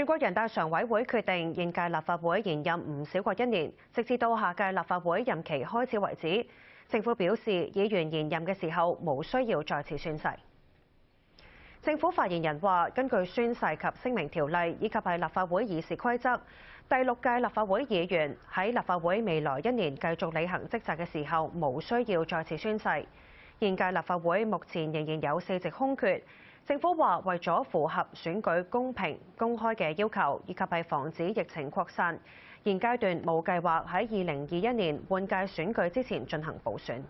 全国人大常委会决定，现届立法会延任唔少过一年，直至到下届立法会任期开始为止。政府表示，议员延任嘅时候，无需要再次宣誓。政府发言人话：，根据宣誓及声明条例以及系立法会议事规则，第六届立法会议员喺立法会未来一年继续履行职责嘅时候，无需要再次宣誓。現屆立法會目前仍然有四席空缺，政府話為咗符合選舉公平公開嘅要求，以及係防止疫情擴散，現階段冇計劃喺二零二一年換屆選舉之前進行補選。